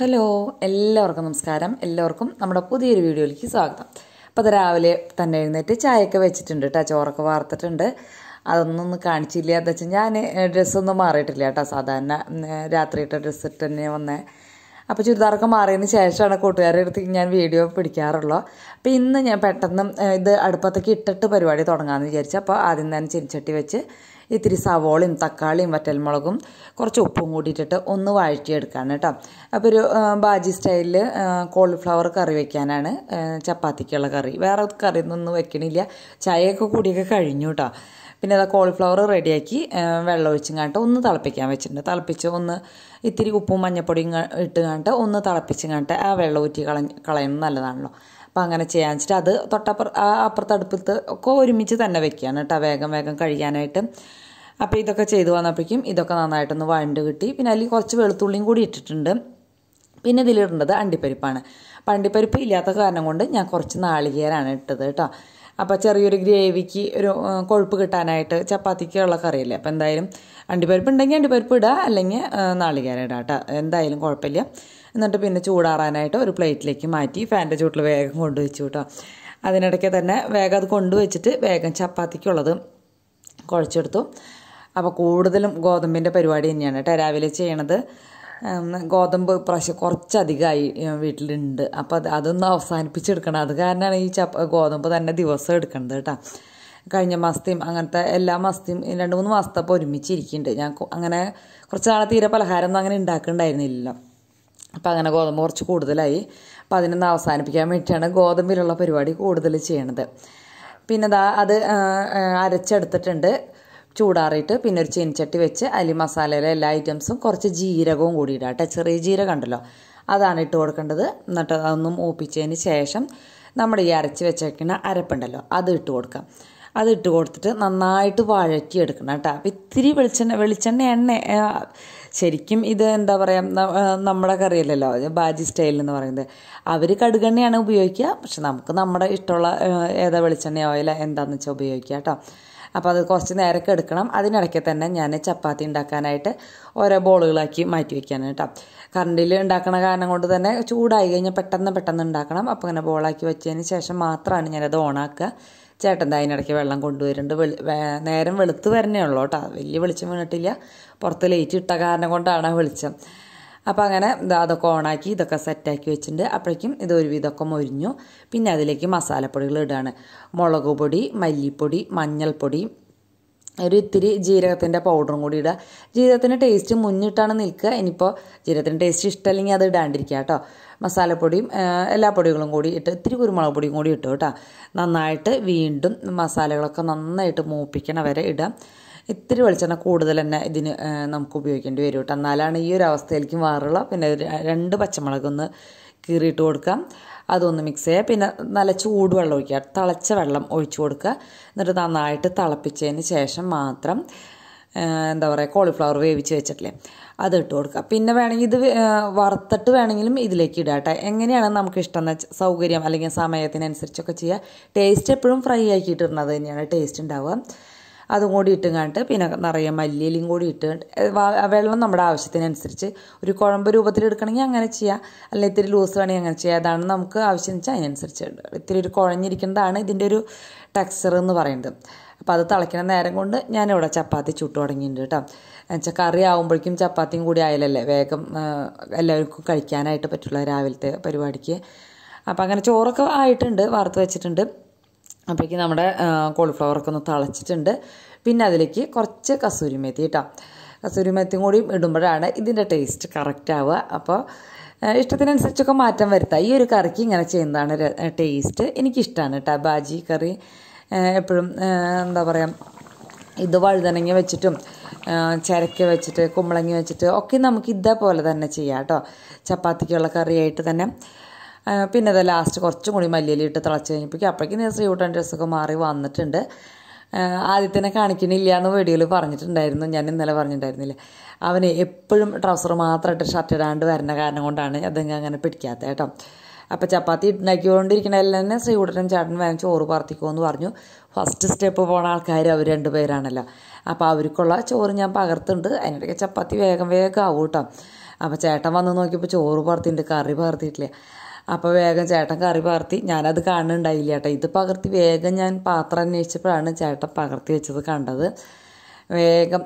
hello എല്ലാവർക്കും നമസ്കാരം എല്ലാവർക്കും നമ്മുടെ പുതിയൊരു വീഡിയോയിലേക്ക് സ്വാഗതം അപ്പോൾ അത് രാവിലെ തന്നെ എഴുന്നേറ്റ് ചായയൊക്കെ വെച്ചിട്ടുണ്ട് കേട്ടോ ചോറൊക്കെ വാർത്തിട്ടുണ്ട് അതൊന്നും കാണിച്ചില്ല എന്താ വെച്ചാൽ ഞാൻ ഡ്രസ്സൊന്നും മാറിയിട്ടില്ല കേട്ടോ സാധാരണ രാത്രി ഇട്ട ഡ്രസ്സ് ഇട്ട് തന്നെ വന്നേ അപ്പോൾ ചുരിദാറൊക്കെ മാറിയതിന് ശേഷമാണ് കൂട്ടുകാരുടെ അടുത്ത് ഞാൻ വീഡിയോ പിടിക്കാറുള്ളൂ അപ്പോൾ ഇന്ന് ഞാൻ പെട്ടെന്ന് ഇത് അടുപ്പത്തേക്ക് ഇട്ടിട്ട് പരിപാടി തുടങ്ങാമെന്ന് വിചാരിച്ചു അപ്പോൾ ആദ്യം തന്നെ ചിരിച്ചട്ടി വെച്ച് ഇത്തിരി സവോളയും തക്കാളിയും വറ്റൽമുളകും കുറച്ച് ഉപ്പും കൂട്ടിയിട്ടിട്ട് ഒന്ന് വഴറ്റിയെടുക്കാണ് കേട്ടോ അപ്പോൾ ഒരു ബാജി സ്റ്റൈലിൽ കോളിഫ്ലവർ കറി വെക്കാനാണ് ചപ്പാത്തിക്കുള്ള കറി വേറെ കറിയൊന്നും ഒന്നും വെക്കണില്ല ചായയൊക്കെ കൂടിയൊക്കെ കഴിഞ്ഞു കേട്ടോ പിന്നെ അത് കോളിഫ്ലവർ റെഡിയാക്കി വെള്ളം ഒഴിച്ചും കാണിട്ട് ഒന്ന് തിളപ്പിക്കാൻ വെച്ചിട്ടുണ്ട് തിളപ്പിച്ച് ഒന്ന് ഇത്തിരി ഉപ്പും മഞ്ഞപ്പൊടിയും ഇട്ട് കാണിട്ട് ഒന്ന് തിളപ്പിച്ച് കാണിട്ട് ആ വെള്ളം ഊറ്റി കളഞ്ഞ് കളയുന്നത് നല്ലതാണല്ലോ അപ്പോൾ അങ്ങനെ ചെയ്യാൻ വെച്ചിട്ട് അത് തൊട്ടപ്പുറ അപ്പുറത്ത് അടുപ്പത്ത് ഒക്കെ ഒരുമിച്ച് തന്നെ വെക്കുകയാണ് കേട്ടോ വേഗം വേഗം കഴിയാനായിട്ട് അപ്പോൾ ഇതൊക്കെ ചെയ്തു വന്നപ്പോഴേക്കും ഇതൊക്കെ നന്നായിട്ടൊന്ന് വഴണ്ട് കിട്ടി പിന്നെ അതിൽ കുറച്ച് വെളുത്തുള്ളിയും കൂടി ഇട്ടിട്ടുണ്ട് പിന്നെ ഇതിലിടേണ്ടത് അണ്ടിപ്പരിപ്പാണ് അപ്പം അണ്ടിപ്പരിപ്പ് ഇല്ലാത്ത കാരണം കൊണ്ട് ഞാൻ കുറച്ച് നാളികേരാണ് ഇട്ടത് കേട്ടോ അപ്പോൾ ചെറിയൊരു ഗ്രേവിക്ക് ഒരു കൊഴുപ്പ് കിട്ടാനായിട്ട് ചപ്പാത്തിക്കുള്ള കറിയല്ലേ അപ്പോൾ എന്തായാലും അണ്ടിപ്പരിപ്പ് ഉണ്ടെങ്കിൽ അണ്ടിപ്പരിപ്പ് ഇടുക അല്ലെങ്കിൽ നാളികേരം ഇടുക കേട്ടോ എന്തായാലും കുഴപ്പമില്ല എന്നിട്ട് പിന്നെ ചൂടാറാനായിട്ട് ഒരു പ്ലേറ്റിലേക്ക് മാറ്റി ഫാൻ്റെ ചൂട്ടിൽ വേഗം കൊണ്ടുവച്ചു കേട്ടോ അതിനിടയ്ക്ക് തന്നെ വേഗം അത് കൊണ്ടുവച്ചിട്ട് വേഗം ചപ്പാത്തിക്കുള്ളത് കുഴച്ചെടുത്തു അപ്പോൾ കൂടുതലും ഗോതമ്പിൻ്റെ പരിപാടി തന്നെയാണ് കേട്ടോ രാവിലെ ചെയ്യണത് ഗോതമ്പ് പ്രാവശ്യം കുറച്ചധികമായി വീട്ടിലുണ്ട് അപ്പോൾ അത് അതൊന്ന് അവസാനിപ്പിച്ചെടുക്കണം അത് കാരണമാണ് ഈ ചപ്പ ഗോതമ്പ് തന്നെ ദിവസം എടുക്കേണ്ടത് കേട്ടോ കഴിഞ്ഞ മാസത്തെയും അങ്ങനത്തെ എല്ലാ മാസത്തെയും രണ്ട് മൂന്ന് മാസത്തെ അപ്പോൾ ഒരുമിച്ചിരിക്കുന്നുണ്ട് ഞാൻ അങ്ങനെ കുറച്ച് നാളെ തീരെ പലഹാരമൊന്നും അങ്ങനെ ഉണ്ടാക്കുന്നുണ്ടായിരുന്നില്ല അപ്പോൾ അങ്ങനെ ഗോതമ്പ് കുറച്ച് കൂടുതലായി അപ്പോൾ അതിനൊന്ന് അവസാനിപ്പിക്കാൻ വേണ്ടിയിട്ടാണ് ഗോതമ്പിലുള്ള പരിപാടി കൂടുതൽ ചെയ്യണത് പിന്നെ ദാ അത് അരച്ചെടുത്തിട്ടുണ്ട് ചൂടാറിയിട്ട് പിന്നെ ഒരു ചീനച്ചട്ടി വെച്ച് അതിൽ മസാലയിലെ എല്ലാ ഐറ്റംസും കുറച്ച് ജീരകവും കൂടി ഇടാം കേട്ടോ ചെറിയ ജീരകം ഉണ്ടല്ലോ അതാണ് ഇട്ട് കൊടുക്കേണ്ടത് എന്നിട്ട് അതൊന്നും ഓപ്പിച്ചതിന് ശേഷം നമ്മുടെ ഈ അരച്ച് വെച്ചേക്കുന്ന അരപ്പുണ്ടല്ലോ അത് ഇട്ട് കൊടുക്കാം അത് ഇട്ട് കൊടുത്തിട്ട് നന്നായിട്ട് വഴറ്റി എടുക്കണം കേട്ടോ അപ്പം ഇത്തിരി വെളിച്ചെണ്ണ വെളിച്ചെണ്ണ എണ്ണ ശരിക്കും ഇത് എന്താ പറയുക നമ്മുടെ കറിയല്ലല്ലോ ബാജി സ്റ്റൈൽ എന്ന് പറയുന്നത് അവർ കടുകെണ്ണയാണ് ഉപയോഗിക്കുക പക്ഷെ നമുക്ക് നമ്മുടെ ഇഷ്ടമുള്ള ഏതാ വെളിച്ചെണ്ണ അല്ല എന്താണെന്ന് വെച്ചാൽ ഉപയോഗിക്കുക കേട്ടോ അപ്പോൾ അത് കുറച്ച് നേരമൊക്കെ എടുക്കണം അതിനിടയ്ക്ക് തന്നെ ഞാൻ ചപ്പാത്തി ഉണ്ടാക്കാനായിട്ട് ഓരോ ബോളുകളാക്കി മാറ്റി വയ്ക്കാനാണ് കേട്ടോ കറണ്ടിൽ ഉണ്ടാക്കുന്ന കാരണം കൊണ്ട് തന്നെ ചൂടായി കഴിഞ്ഞാൽ പെട്ടെന്ന് പെട്ടെന്ന് ഉണ്ടാക്കണം അപ്പോൾ അങ്ങനെ ബോളാക്കി വെച്ചതിന് ശേഷം മാത്രമാണ് ഞാനത് ഓണാക്കുക ചേട്ടൻ അതിനിടയ്ക്ക് വെള്ളം കൊണ്ടുവരുന്നുണ്ട് വെളി നേരം വെളുത്ത് വരണേ ഉള്ളൂ കേട്ടോ വലിയ വെളിച്ചം വീണിട്ടില്ല പുറത്ത് ലൈറ്റ് ഇട്ട കാരണം കൊണ്ടാണ് വെളിച്ചം അപ്പോൾ അങ്ങനെ അതൊക്കെ ഓണാക്കി ഇതൊക്കെ സെറ്റാക്കി വെച്ചിട്ടുണ്ട് അപ്പോഴേക്കും ഇത് ഒരു വിധമൊക്കെ മൊരിഞ്ഞു പിന്നെ അതിലേക്ക് മസാലപ്പൊടികൾ ഇടുകയാണ് മുളക് പൊടി മല്ലിപ്പൊടി മഞ്ഞൾപ്പൊടി ഒരു ഇത്തിരി ജീരകത്തിൻ്റെ പൗഡറും കൂടി ഇടുക ജീരകത്തിൻ്റെ ടേസ്റ്റ് മുന്നിട്ടാണ് നിൽക്കുക ഇനിയിപ്പോൾ ജീരകത്തിൻ്റെ ടേസ്റ്റ് ഇഷ്ടമല്ലെങ്കിൽ അത് ഇടാണ്ടിരിക്കുക കേട്ടോ മസാലപ്പൊടിയും എല്ലാ പൊടികളും കൂടി ഇട്ട് ഇത്തിരി കുരുമുളക് പൊടിയും കൂടി ഇട്ടു കേട്ടോ നന്നായിട്ട് വീണ്ടും മസാലകളൊക്കെ നന്നായിട്ട് മൂപ്പിക്കണ വരെ ഇടുക ഇത്തിരി വെളിച്ചെണ്ണ കൂടുതൽ തന്നെ ഇതിന് നമുക്ക് ഉപയോഗിക്കേണ്ടി വരും കേട്ടോ എന്നാലാണ് ഈ ഒരു അവസ്ഥയിലേക്ക് മാറുള്ള പിന്നെ രണ്ട് പച്ചമുളകൊന്ന് കീറിയിട്ട് കൊടുക്കാം അതൊന്ന് മിക്സ് ചെയ്യുക പിന്നെ നല്ല ചൂടുവെള്ളം ഒഴിക്കുക തിളച്ച വെള്ളം ഒഴിച്ചു കൊടുക്കുക എന്നിട്ട് നന്നായിട്ട് തിളപ്പിച്ചതിന് ശേഷം മാത്രം എന്താ പറയുക കോളിഫ്ലവർ വേവിച്ച് വെച്ചിട്ടില്ലേ അത് ഇട്ട് കൊടുക്കുക പിന്നെ വേണമെങ്കിൽ ഇത് വറുത്തിട്ട് വേണമെങ്കിലും ഇതിലേക്ക് കേട്ടോ എങ്ങനെയാണ് നമുക്ക് ഇഷ്ടം എന്ന് സൗകര്യം അല്ലെങ്കിൽ സമയത്തിനനുസരിച്ചൊക്കെ ചെയ്യുക ടേസ്റ്റ് എപ്പോഴും ഫ്രൈ ആക്കിയിട്ടിരുന്നത് തന്നെയാണ് ടേസ്റ്റ് ഉണ്ടാവുക അതും കൂടി ഇട്ടും കണ്ടിട്ട് പിന്നെ നിറയെ മല്ലിയിലും കൂടി ഇട്ട് വെള്ളം നമ്മുടെ ആവശ്യത്തിനനുസരിച്ച് ഒരു കുഴമ്പ് രൂപത്തിൽ എടുക്കണമെങ്കിൽ അങ്ങനെ ചെയ്യാം അല്ലെങ്കിൽ ഇത്തിരി ലൂസ് വേണമെങ്കിൽ അങ്ങനെ ചെയ്യാം അതാണ് നമുക്ക് ആവശ്യം വെച്ചാൽ അതിനനുസരിച്ച് ഇത്തിരി ഒരു കുഴഞ്ഞിരിക്കുന്നതാണ് ഇതിൻ്റെ ഒരു ടെക്സ്ചർ എന്ന് പറയുന്നത് അപ്പോൾ അത് തിളയ്ക്കുന്ന നേരം കൊണ്ട് ഞാനിവിടെ ചപ്പാത്തി ചുട്ടു തുടങ്ങിയിട്ടുണ്ട് കേട്ടോ എന്നുവെച്ചാൽ കറി ആകുമ്പോഴേക്കും ചപ്പാത്തിയും കൂടി ആയാലല്ലേ വേഗം എല്ലാവർക്കും കഴിക്കാനായിട്ട് പറ്റുള്ള രാവിലത്തെ പരിപാടിക്ക് അപ്പോൾ അങ്ങനെ ചോറൊക്കെ ആയിട്ടുണ്ട് വറുത്ത് വെച്ചിട്ടുണ്ട് അപ്പോഴേക്ക് നമ്മുടെ കോളിഫ്ലവറൊക്കെ ഒന്ന് തിളച്ചിട്ടുണ്ട് പിന്നെ അതിലേക്ക് കുറച്ച് കസൂരിമേത്തി കേട്ടോ കസൂരിമേത്തിയും കൂടി ഇടുമ്പോഴാണ് ഇതിൻ്റെ ടേസ്റ്റ് കറക്റ്റ് ആവുക അപ്പോൾ ഇഷ്ടത്തിനനുസരിച്ചൊക്കെ മാറ്റം വരുത്താം ഈ ഒരു കറിക്ക് ഇങ്ങനെ ചെയ്യുന്നതാണ് ടേസ്റ്റ് എനിക്കിഷ്ടമാണ് കേട്ടോ ബാജി കറി എപ്പോഴും എന്താ പറയുക ഇത് വഴുതനങ്ങ വെച്ചിട്ടും ചിരക്ക വെച്ചിട്ട് കുമ്പളങ്ങി വെച്ചിട്ട് ഒക്കെ നമുക്ക് ഇതേപോലെ തന്നെ ചെയ്യാം കേട്ടോ ചപ്പാത്തിക്കുള്ള കറിയായിട്ട് തന്നെ പിന്നെ അത് ലാസ്റ്റ് കുറച്ചും കൂടി മല്ലിയിലിട്ട് തിളച്ച് കഴിഞ്ഞപ്പോഴേക്കും അപ്പോഴേക്കും ഞാൻ ശ്രീകുട്ടൻ ഡ്രസ്സൊക്കെ മാറി വന്നിട്ടുണ്ട് ആദ്യത്തിനെ കാണിക്കണില്ല എന്ന് വീഡിയോയിൽ പറഞ്ഞിട്ടുണ്ടായിരുന്നു ഞാൻ ഇന്നലെ പറഞ്ഞിട്ടുണ്ടായിരുന്നില്ല അവന് എപ്പോഴും ട്രൗസർ മാത്രമായിട്ട് ഷർട്ട് ഇടാണ്ട് വരുന്ന കാരണം കൊണ്ടാണ് അദ്ദേഹം അങ്ങനെ പിടിക്കാത്തത് കേട്ടോ അപ്പോൾ ചപ്പാത്തി ഉണ്ടാക്കിക്കൊണ്ടിരിക്കണ എല്ലാം തന്നെ ശ്രീകുട്ടനും ചേട്ടനും വേണം ചോറ് എന്ന് പറഞ്ഞു ഫസ്റ്റ് സ്റ്റെപ്പ് പോണ ആൾക്കാർ അവർ രണ്ട് പേരാണല്ലോ അപ്പോൾ അവർക്കുള്ള ചോറ് ഞാൻ പകർത്തുണ്ട് അതിനിടയ്ക്ക് ചപ്പാത്തി വേഗം വേഗം ആവും കേട്ടോ അപ്പോൾ ചേട്ടൻ വന്ന് നോക്കിയപ്പോൾ ചോറ് പറത്തിയിട്ടുണ്ട് കറി പറത്തിയിട്ടില്ല അപ്പോൾ വേഗം ചേട്ടൻ കറി പകർത്തി ഞാനത് കാണുന്നുണ്ടായില്ല ചേട്ടാ ഇത് പകർത്തി വേഗം ഞാൻ പാത്രം അന്വേഷിച്ചപ്പോഴാണ് ചേട്ടൻ പകർത്തി വെച്ചത് കണ്ടത് വേഗം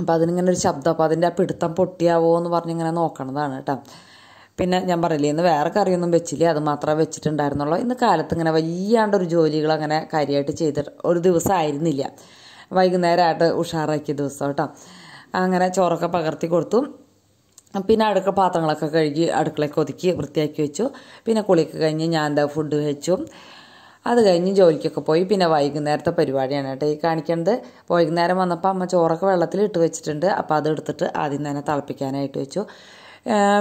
അപ്പോൾ അതിനിങ്ങനെ ഒരു ശബ്ദം അപ്പോൾ അതിൻ്റെ ആ പിടുത്തം പൊട്ടിയാവോ എന്ന് ഇങ്ങനെ നോക്കണതാണ് കേട്ടോ പിന്നെ ഞാൻ പറയില്ലേ ഇന്ന് വേറെ കറിയൊന്നും വെച്ചില്ല അത് മാത്രമേ വെച്ചിട്ടുണ്ടായിരുന്നുള്ളൂ ഇന്ന് കാലത്ത് ഇങ്ങനെ വലിയാണ്ടൊരു ജോലികൾ അങ്ങനെ കാര്യമായിട്ട് ചെയ്തിട്ട് ഒരു ദിവസം ആയിരുന്നില്ല വൈകുന്നേരമായിട്ട് ഉഷാറാക്കിയ ദിവസം കേട്ടോ അങ്ങനെ ചോറൊക്കെ പകർത്തി കൊടുത്തു പിന്നെ അടുക്ക പാത്രങ്ങളൊക്കെ കഴുകി അടുക്കളയൊക്കെ ഒതുക്കി വൃത്തിയാക്കി വെച്ചു പിന്നെ കുളിക്ക് കഴിഞ്ഞ് ഞാൻ എന്താ ഫുഡ് വെച്ചു അത് കഴിഞ്ഞ് ജോലിക്കൊക്കെ പോയി പിന്നെ വൈകുന്നേരത്തെ പരിപാടിയാണ് കേട്ടോ ഈ കാണിക്കേണ്ടത് വൈകുന്നേരം വന്നപ്പോൾ അമ്മ ചോറൊക്കെ വെള്ളത്തിൽ ഇട്ട് വെച്ചിട്ടുണ്ട് അപ്പോൾ അത് എടുത്തിട്ട് ആദ്യം തന്നെ തിളപ്പിക്കാനായിട്ട് വെച്ചു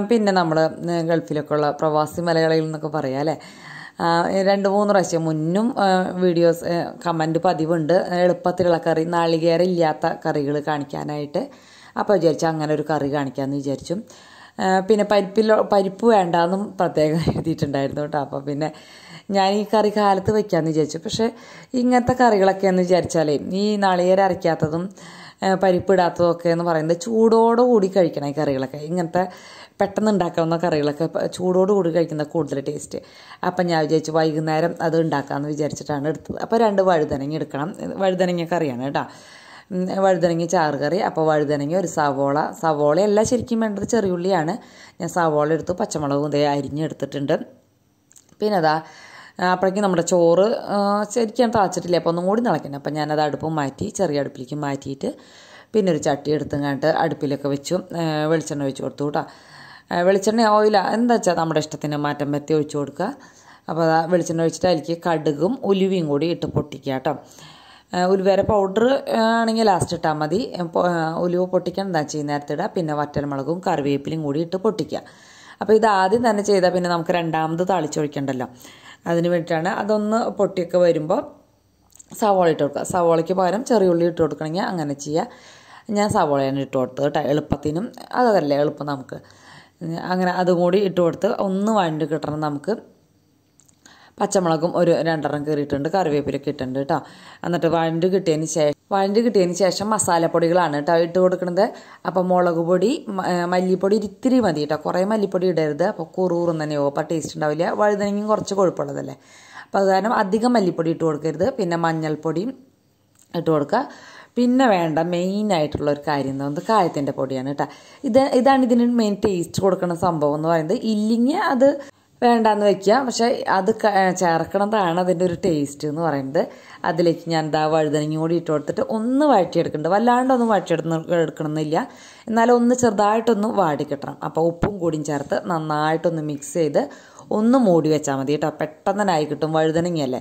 പിന്നെ നമ്മൾ ഗൾഫിലൊക്കെ ഉള്ള പ്രവാസി മലയാളികൾ എന്നൊക്കെ പറയാം അല്ലേ രണ്ട് മൂന്ന് പ്രാവശ്യം മുന്നും വീഡിയോസ് കമൻറ്റ് പതിവുണ്ട് എളുപ്പത്തിലുള്ള കറി നാളികേരം ഇല്ലാത്ത കറികൾ കാണിക്കാനായിട്ട് അപ്പോൾ വിചാരിച്ചു അങ്ങനെ ഒരു കറി കാണിക്കാമെന്ന് വിചാരിച്ചു പിന്നെ പരിപ്പിലോ പരിപ്പ് വേണ്ടാന്നും പ്രത്യേകം എഴുതിയിട്ടുണ്ടായിരുന്നു കേട്ടോ അപ്പോൾ പിന്നെ ഞാൻ ഈ കറി കാലത്ത് വയ്ക്കാമെന്ന് വിചാരിച്ചു പക്ഷേ ഇങ്ങനത്തെ കറികളൊക്കെയെന്ന് വിചാരിച്ചാലേ ഈ നളികര അരയ്ക്കാത്തതും ഇടാത്തതൊക്കെ എന്ന് പറയുന്നത് ചൂടോട് കൂടി കഴിക്കണം ഈ കറികളൊക്കെ ഇങ്ങനത്തെ പെട്ടെന്ന് ഉണ്ടാക്കാവുന്ന കറികളൊക്കെ ചൂടോട് കൂടി കഴിക്കുന്ന കൂടുതൽ ടേസ്റ്റ് അപ്പം ഞാൻ വിചാരിച്ചു വൈകുന്നേരം അത് ഉണ്ടാക്കാമെന്ന് വിചാരിച്ചിട്ടാണ് എടുത്തത് അപ്പോൾ രണ്ട് വഴുതനങ്ങ എടുക്കണം വഴുതനങ്ങ കറിയാണ് കേട്ടോ വഴുതനങ്ങ ചാറുകറി അപ്പോൾ വഴുതനങ്ങ ഒരു സവോള സവോളയല്ല ശരിക്കും വേണ്ടത് ചെറിയുള്ളിയാണ് ഞാൻ സവോള എടുത്തു പച്ചമുളകും ഇതേ അരിഞ്ഞെടുത്തിട്ടുണ്ട് പിന്നെ അതാ അപ്പോഴേക്കും നമ്മുടെ ചോറ് ശരിക്കും തളച്ചിട്ടില്ല അപ്പോൾ ഒന്നും കൂടി നിളയ്ക്കണം അപ്പം ഞാനത് അടുപ്പ് മാറ്റി ചെറിയ അടുപ്പിലേക്ക് മാറ്റിയിട്ട് പിന്നെ ഒരു ചട്ടി എടുത്തുങ്ങാണ്ട് അടുപ്പിലൊക്കെ വെച്ചു വെളിച്ചെണ്ണ ഒഴിച്ച് കൊടുത്തു കേട്ടോ വെളിച്ചെണ്ണ ഓയില എന്താ വെച്ചാൽ നമ്മുടെ ഇഷ്ടത്തിന് മാറ്റം പറ്റി ഒഴിച്ചു കൊടുക്കുക അപ്പോൾ വെളിച്ചെണ്ണ ഒഴിച്ചിട്ട് അതിലേക്ക് കടുകും ഉലുവയും കൂടി ഇട്ട് പൊട്ടിക്കുക കേട്ടോ ഉലുവേര പൗഡർ ആണെങ്കിൽ ലാസ്റ്റ് ഇട്ടാൽ മതി ഉലുവ പൊട്ടിക്കാൻ എന്താ ചെയ്യുന്ന നേരത്തെ ഇടുക പിന്നെ വറ്റൽമുളകും കറിവേപ്പിലും കൂടി ഇട്ട് പൊട്ടിക്കുക അപ്പോൾ ഇത് ആദ്യം തന്നെ ചെയ്താൽ പിന്നെ നമുക്ക് രണ്ടാമത് താളിച്ചൊഴിക്കണ്ടല്ലോ അതിന് വേണ്ടിയിട്ടാണ് അതൊന്ന് പൊട്ടിയൊക്കെ വരുമ്പോൾ സവാള ഇട്ട് കൊടുക്കുക സവോളയ്ക്ക് പകരം ചെറിയുള്ളി ഇട്ട് കൊടുക്കണമെങ്കിൽ അങ്ങനെ ചെയ്യുക ഞാൻ സവാളയാണ് ഇട്ട് കൊടുത്തത് കേട്ടോ എളുപ്പത്തിനും അതല്ലേ എളുപ്പം നമുക്ക് അങ്ങനെ അതും കൂടി ഇട്ട് കൊടുത്ത് ഒന്ന് വണ്ടി കിട്ടണം നമുക്ക് പച്ചമുളകും ഒരു രണ്ടെണ്ണം കയറിയിട്ടുണ്ട് കറിവേപ്പിലൊക്കെ ഇട്ടിട്ടുണ്ട് കേട്ടോ എന്നിട്ട് വഴണ്ട് കിട്ടിയതിന് ശേഷം വഴണ്ട് കിട്ടിയതിന് ശേഷം മസാലപ്പൊടികളാണ് കേട്ടോ ഇട്ട് കൊടുക്കുന്നത് അപ്പോൾ മുളക് പൊടി മല്ലിപ്പൊടി ഇത്തിരി മതി കേട്ടോ കുറേ മല്ലിപ്പൊടി ഇടരുത് അപ്പോൾ കുറൂറും തന്നെയോ അപ്പോൾ ടേസ്റ്റ് ഉണ്ടാവില്ല വഴുതനങ്ങയും കുറച്ച് കൊഴുപ്പുള്ളതല്ലേ അപ്പോൾ അത് കാരണം അധികം മല്ലിപ്പൊടി ഇട്ട് കൊടുക്കരുത് പിന്നെ മഞ്ഞൾപ്പൊടിയും ഇട്ട് കൊടുക്കുക പിന്നെ വേണ്ട മെയിൻ ആയിട്ടുള്ള ഒരു കാര്യം എന്ന് പറയുന്നത് കായത്തിൻ്റെ പൊടിയാണ് കേട്ടോ ഇത് ഇതാണ് ഇതിന് മെയിൻ ടേസ്റ്റ് കൊടുക്കുന്ന സംഭവം എന്ന് പറയുന്നത് ഇല്ലെങ്കിൽ അത് വേണ്ടാന്ന് വെക്കുക പക്ഷേ അത് ചേർക്കണതാണ് അതിൻ്റെ ഒരു ടേസ്റ്റ് എന്ന് പറയുന്നത് അതിലേക്ക് ഞാൻ ദാ വഴുതനങ്ങി കൂടി ഇട്ട് കൊടുത്തിട്ട് ഒന്ന് വഴറ്റിയെടുക്കുന്നുണ്ട് വല്ലാണ്ടൊന്നും വഴറ്റിയെടുക്കുന്ന എടുക്കണമെന്നില്ല എന്നാലും ഒന്ന് ചെറുതായിട്ടൊന്ന് വാടിക്കിട്ടണം അപ്പോൾ ഉപ്പും കൂടിയും ചേർത്ത് നന്നായിട്ടൊന്ന് മിക്സ് ചെയ്ത് ഒന്ന് മൂടി വെച്ചാൽ മതി കേട്ടോ പെട്ടെന്ന് നായി കിട്ടും വഴുതനങ്ങയല്ലേ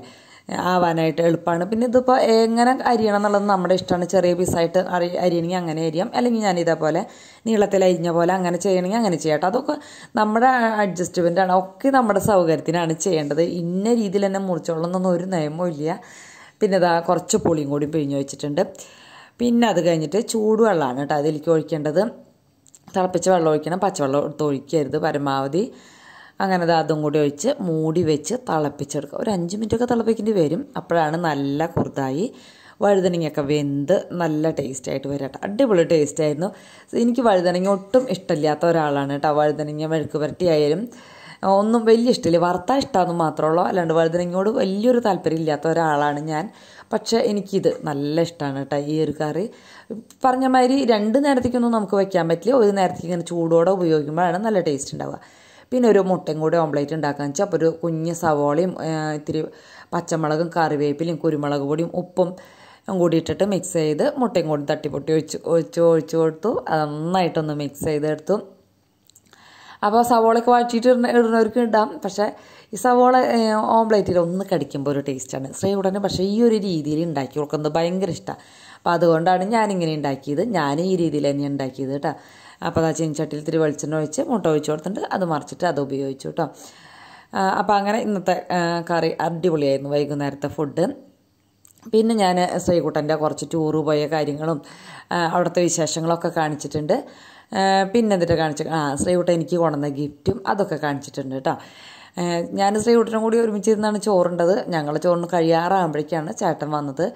ആവാനായിട്ട് എളുപ്പമാണ് പിന്നെ ഇതിപ്പോൾ എങ്ങനെ അരിയണം എന്നുള്ളത് നമ്മുടെ ഇഷ്ടമാണ് ചെറിയ പീസായിട്ട് അരി അരിയണമെങ്കിൽ അങ്ങനെ അരിയാം അല്ലെങ്കിൽ ഞാൻ ഇതേപോലെ നീളത്തിൽ അരിഞ്ഞ പോലെ അങ്ങനെ ചെയ്യണമെങ്കിൽ അങ്ങനെ ചെയ്യാം അതൊക്കെ നമ്മുടെ അഡ്ജസ്റ്റ്മെൻ്റാണ് ഒക്കെ നമ്മുടെ സൗകര്യത്തിനാണ് ചെയ്യേണ്ടത് ഇന്ന രീതിയിൽ തന്നെ മുറിച്ചോളണമെന്നൊന്നും ഒരു നിയമവും ഇല്ല പിന്നെ ഇതാ കുറച്ച് പുളിയും കൂടി പിഴിഞ്ഞ് വെച്ചിട്ടുണ്ട് പിന്നെ അത് കഴിഞ്ഞിട്ട് ചൂടുവെള്ളമാണ് കേട്ടോ അതിലേക്ക് ഒഴിക്കേണ്ടത് തിളപ്പിച്ച വെള്ളം ഒഴിക്കണം പച്ചവെള്ളം എടുത്ത് ഒഴിക്കരുത് പരമാവധി അങ്ങനെ അത് അതും കൂടി ഒഴിച്ച് മൂടി വെച്ച് തിളപ്പിച്ചെടുക്കുക ഒരു അഞ്ച് മിനിറ്റൊക്കെ തിളപ്പിക്കേണ്ടി വരും അപ്പോഴാണ് നല്ല കുറുതായി വഴുതനങ്ങയൊക്കെ വെന്ത് നല്ല ടേസ്റ്റായിട്ട് വരാം അടിപൊളി ടേസ്റ്റായിരുന്നു എനിക്ക് വഴുതനങ്ങ ഒട്ടും ഇഷ്ടമില്ലാത്ത ഒരാളാണ് കേട്ടോ വഴുതനങ്ങ മെഴുക്ക് പുരട്ടിയായാലും ഒന്നും വലിയ ഇഷ്ടമില്ല വറുത്താൻ ഇഷ്ടമാണെന്ന് മാത്രമുള്ളൂ അല്ലാണ്ട് വഴുതനങ്ങയോട് വലിയൊരു താല്പര്യം ഇല്ലാത്ത ഒരാളാണ് ഞാൻ പക്ഷേ എനിക്കിത് നല്ല ഇഷ്ടമാണ് കേട്ടോ ഈ ഒരു കറി പറഞ്ഞ മാതിരി രണ്ട് നേരത്തേക്കൊന്നും നമുക്ക് വയ്ക്കാൻ പറ്റില്ല ഒരു നേരത്തേക്ക് ഇങ്ങനെ ചൂടോടെ ഉപയോഗിക്കുമ്പോഴാണ് നല്ല ടേസ്റ്റ് ഉണ്ടാവുക പിന്നെ ഒരു മുട്ടയും കൂടി ഓംലേറ്റ് ഉണ്ടാക്കാന്ന് വെച്ചാൽ അപ്പോൾ ഒരു കുഞ്ഞ് സവോളയും ഇത്തിരി പച്ചമുളകും കറിവേപ്പിലയും കുരുമുളക് പൊടിയും ഉപ്പും കൂടി ഇട്ടിട്ട് മിക്സ് ചെയ്ത് മുട്ടയും കൂടി തട്ടിപ്പൊട്ടി ഒഴിച്ച് ഒഴിച്ച് ഒഴിച്ച് കൊടുത്തു നന്നായിട്ടൊന്ന് മിക്സ് ചെയ്തെടുത്തു അപ്പോൾ സവോളയൊക്കെ വാട്ടിയിട്ട് ഇടുന്നവർക്ക് ഇടാം പക്ഷേ ഈ സവോള ഓംലേറ്റിൽ ഒന്ന് കടിക്കുമ്പോൾ ഒരു ടേസ്റ്റാണ് ശ്രീ ഉടനെ പക്ഷേ ഈ ഒരു രീതിയിൽ ഉണ്ടാക്കി കൊടുക്കുന്നത് ഭയങ്കര ഇഷ്ടമാണ് അപ്പോൾ അതുകൊണ്ടാണ് ഞാനിങ്ങനെ ഉണ്ടാക്കിയത് ഞാൻ ഈ രീതിയിൽ തന്നെ ഉണ്ടാക്കിയത് കേട്ടോ അപ്പോൾ ആ ചീനച്ചട്ടിയിൽ ഇത്തിരി വെളിച്ചെണ്ണ ഒഴിച്ച് മുട്ട ഒഴിച്ച് കൊടുത്തിട്ടുണ്ട് അത് മറിച്ചിട്ട് അത് ഉപയോഗിച്ചു കേട്ടോ അപ്പോൾ അങ്ങനെ ഇന്നത്തെ കറി അടിപൊളിയായിരുന്നു വൈകുന്നേരത്തെ ഫുഡ് പിന്നെ ഞാൻ ശ്രീകുട്ടൻ്റെ കുറച്ച് ടൂറ് പോയ കാര്യങ്ങളും അവിടുത്തെ വിശേഷങ്ങളൊക്കെ കാണിച്ചിട്ടുണ്ട് പിന്നെ എന്തിട്ട് കാണിച്ച ആ ശ്രീകുട്ടൻ എനിക്ക് കൊണ്ടുവന്ന ഗിഫ്റ്റും അതൊക്കെ കാണിച്ചിട്ടുണ്ട് കേട്ടോ ഞാൻ ശ്രീകുട്ടനും കൂടി ഒരുമിച്ചിരുന്നാണ് ചോറുണ്ടത് ഞങ്ങൾ ചോറിന് കഴിയാറാകുമ്പോഴേക്കാണ് ചേട്ടൻ വന്നത്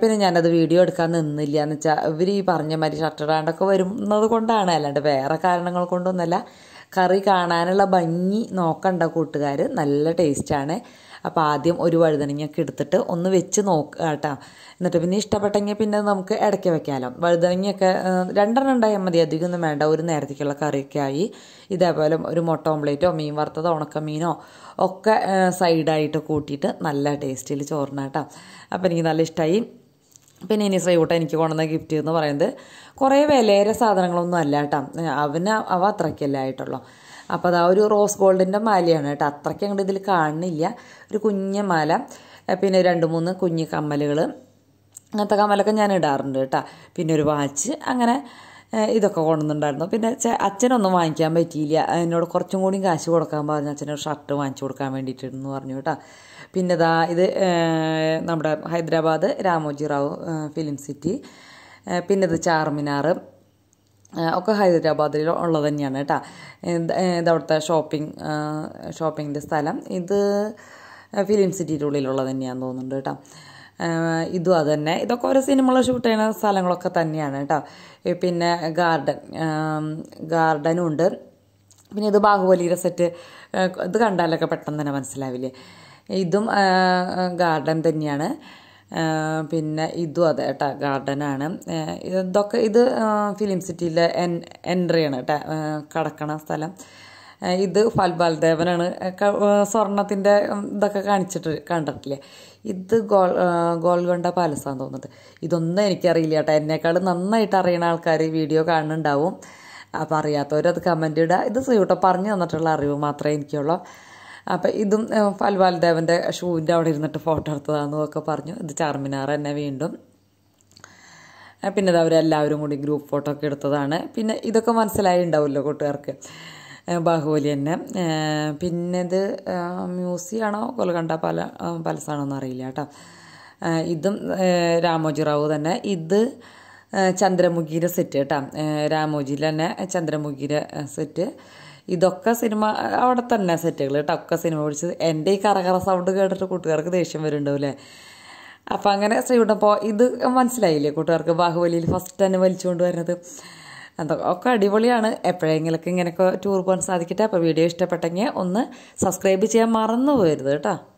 പിന്നെ ഞാനത് വീഡിയോ എടുക്കാൻ നിന്നില്ല എന്ന് വെച്ചാൽ ഇവർ ഈ പറഞ്ഞ മാതിരി ഷട്ടറാണ്ടൊക്കെ വരുന്നത് കൊണ്ടാണ് അല്ലാണ്ട് വേറെ കാരണങ്ങൾ കൊണ്ടൊന്നല്ല കറി കാണാനുള്ള ഭംഗി നോക്കണ്ട കൂട്ടുകാർ നല്ല ടേസ്റ്റാണ് അപ്പോൾ ആദ്യം ഒരു വഴുതനങ്ങയൊക്കെ എടുത്തിട്ട് ഒന്ന് വെച്ച് നോക്കുക കേട്ടോ എന്നിട്ട് പിന്നെ ഇഷ്ടപ്പെട്ടെങ്കിൽ പിന്നെ നമുക്ക് ഇടയ്ക്ക് വെക്കാമല്ലോ വഴുതനങ്ങയൊക്കെ രണ്ടെണ്ണം ഉണ്ടായാൽ മതി അധികമൊന്നും വേണ്ട ഒരു നേരത്തേക്കുള്ള ആയി ഇതേപോലെ ഒരു മുട്ട ഓംപ്ലേറ്റോ മീൻ വറുത്തതോ ഉണക്കമീനോ ഒക്കെ സൈഡായിട്ട് കൂട്ടിയിട്ട് നല്ല ടേസ്റ്റിൽ കേട്ടോ അപ്പോൾ എനിക്ക് നല്ല ഇഷ്ടമായി പിന്നെ ഇനി ശ്രീയൂട്ട എനിക്ക് കൊണ്ടുവന്ന ഗിഫ്റ്റ് എന്ന് പറയുന്നത് കുറേ വിലയേറെ സാധനങ്ങളൊന്നും അല്ല കേട്ടോ അവന് അവ അത്രയ്ക്കല്ല ആയിട്ടുള്ളൂ അപ്പോൾ അതാ ഒരു റോസ് ഗോൾഡിൻ്റെ മാലയാണ് കേട്ടോ അത്രയ്ക്ക് അങ്ങോട്ട് ഇതിൽ കാണുന്നില്ല ഒരു കുഞ്ഞ മാല പിന്നെ രണ്ട് മൂന്ന് കുഞ്ഞു കമ്മലുകൾ അങ്ങനത്തെ കമ്മലൊക്കെ ഞാൻ ഇടാറുണ്ട് കേട്ടോ പിന്നെ ഒരു വാച്ച് അങ്ങനെ ഇതൊക്കെ കൊണ്ടുവന്നുണ്ടായിരുന്നു പിന്നെ അച്ഛനൊന്നും വാങ്ങിക്കാൻ പറ്റിയില്ല എന്നോട് കുറച്ചും കൂടി കാശ് കൊടുക്കാൻ പറഞ്ഞു അച്ഛനൊരു ഷർട്ട് വാങ്ങിച്ചു കൊടുക്കാൻ വേണ്ടിയിട്ടെന്ന് പറഞ്ഞു കേട്ടോ പിന്നെ ഇതാ ഇത് നമ്മുടെ ഹൈദരാബാദ് രാമോജി റാവു ഫിലിം സിറ്റി പിന്നെ ഇത് ചാർമിനാർ ഒക്കെ ഹൈദരാബാദിൽ ഉള്ളത് തന്നെയാണ് കേട്ടോ ഇത് അവിടുത്തെ ഷോപ്പിംഗ് ഷോപ്പിങ്ങിൻ്റെ സ്ഥലം ഇത് ഫിലിം സിറ്റിയുടെ ഉള്ളിലുള്ളത് തന്നെയാണെന്ന് തോന്നുന്നുണ്ട് കേട്ടോ ഇതും അത് തന്നെ ഇതൊക്കെ ഓരോ സിനിമകൾ ഷൂട്ട് ചെയ്യുന്ന സ്ഥലങ്ങളൊക്കെ തന്നെയാണ് കേട്ടോ പിന്നെ ഗാർഡൻ ഗാർഡനും ഉണ്ട് പിന്നെ ഇത് ബാഹുബലിയുടെ സെറ്റ് ഇത് കണ്ടാലൊക്കെ പെട്ടെന്ന് തന്നെ മനസ്സിലാവില്ലേ ഇതും ഗാർഡൻ തന്നെയാണ് പിന്നെ ഇതും അതെ കേട്ടോ ഗാർഡനാണ് ഇതൊക്കെ ഇത് ഫിലിം സിറ്റിയിലെ എൻ എൻട്രിയാണ് കേട്ടോ കടക്കണ സ്ഥലം ഇത് ഫൽബാൽദേവനാണ് സ്വർണത്തിൻ്റെ ഇതൊക്കെ കാണിച്ചിട്ട് കണ്ടിട്ടില്ലേ ഇത് ഗോൾ ഗോൾഗണ്ട പാലസാന്ന് തോന്നുന്നത് ഇതൊന്നും എനിക്കറിയില്ല കേട്ടോ എന്നെക്കാളും നന്നായിട്ട് അറിയുന്ന ആൾക്കാർ വീഡിയോ കാണുന്നുണ്ടാവും അപ്പോൾ അറിയാത്തവരത് കമൻ്റ് ഇടുക ഇത് കേട്ടോ പറഞ്ഞു തന്നിട്ടുള്ള അറിവ് മാത്രമേ എനിക്കുള്ളൂ അപ്പം ഇതും ഫൽവാൽദേവൻ്റെ ഷൂവിൻ്റെ അവിടെ ഇരുന്നിട്ട് ഫോട്ടോ ഒക്കെ പറഞ്ഞു ഇത് ചാർമിനാർ തന്നെ വീണ്ടും പിന്നെ അവരെല്ലാവരും കൂടി ഗ്രൂപ്പ് ഫോട്ടോ ഒക്കെ എടുത്തതാണ് പിന്നെ ഇതൊക്കെ മനസ്സിലായി ഉണ്ടാവുമല്ലോ കൂട്ടുകാർക്ക് ബാഹുബലി തന്നെ പിന്നെ ഇത് മ്യൂസിയാണോ കൊലകണ്ട പല പലസാണോ എന്നറിയില്ല കേട്ടോ ഇതും രാമോജി റാവു തന്നെ ഇത് ചന്ദ്രമുഖിയുടെ സെറ്റ് കേട്ടോ രാമോജിയിൽ തന്നെ ചന്ദ്രമുഖിയുടെ സെറ്റ് ഇതൊക്കെ സിനിമ അവിടെ തന്നെ സെറ്റുകൾ കേട്ടോ ഒക്കെ സിനിമ പിടിച്ചത് എൻ്റെ ഈ കറകറ സൗണ്ട് കേട്ടിട്ട് കൂട്ടുകാർക്ക് ദേഷ്യം അല്ലേ അപ്പം അങ്ങനെ ശ്രീവിടുമ്പോൾ ഇത് മനസ്സിലായില്ലേ കൂട്ടുകാർക്ക് ബാഹുബലിയിൽ ഫസ്റ്റ് തന്നെ വലിച്ചുകൊണ്ട് വരുന്നത് എന്താ ഒക്കെ അടിപൊളിയാണ് എപ്പോഴെങ്കിലൊക്കെ ഇങ്ങനെയൊക്കെ ടൂർ പോകാൻ സാധിക്കട്ടെ അപ്പോൾ വീഡിയോ ഇഷ്ടപ്പെട്ടെങ്കിൽ ഒന്ന് സബ്സ്ക്രൈബ് ചെയ്യാൻ മറന്നു പോയരുത് കേട്ടോ